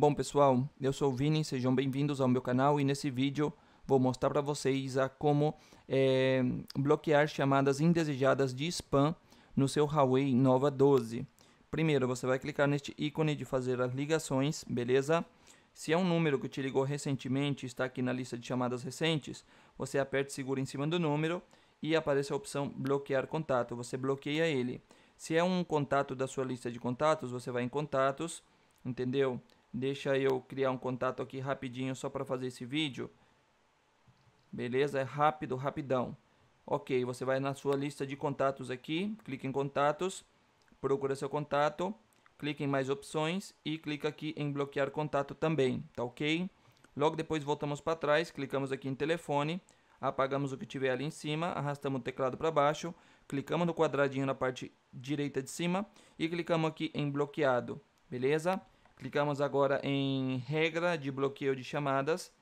Bom pessoal, eu sou o Vini, sejam bem-vindos ao meu canal e nesse vídeo vou mostrar para vocês a como é, bloquear chamadas indesejadas de spam no seu Huawei Nova 12. Primeiro você vai clicar neste ícone de fazer as ligações, beleza? Se é um número que te ligou recentemente está aqui na lista de chamadas recentes, você aperta e segura em cima do número e aparece a opção bloquear contato, você bloqueia ele. Se é um contato da sua lista de contatos, você vai em contatos, entendeu? Deixa eu criar um contato aqui rapidinho só para fazer esse vídeo. Beleza? É rápido, rapidão. Ok, você vai na sua lista de contatos aqui, clica em contatos, procura seu contato, clica em mais opções e clica aqui em bloquear contato também, tá ok? Logo depois voltamos para trás, clicamos aqui em telefone, apagamos o que tiver ali em cima, arrastamos o teclado para baixo, clicamos no quadradinho na parte direita de cima e clicamos aqui em bloqueado, beleza? Clicamos agora em regra de bloqueio de chamadas.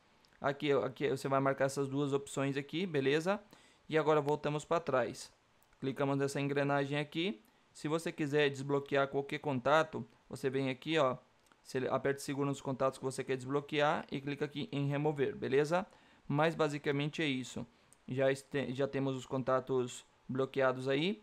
Aqui, aqui você vai marcar essas duas opções aqui, beleza? E agora voltamos para trás. Clicamos nessa engrenagem aqui. Se você quiser desbloquear qualquer contato, você vem aqui, ó. aperta seguro segura nos contatos que você quer desbloquear e clica aqui em remover, beleza? Mas basicamente é isso. Já, este, já temos os contatos bloqueados aí.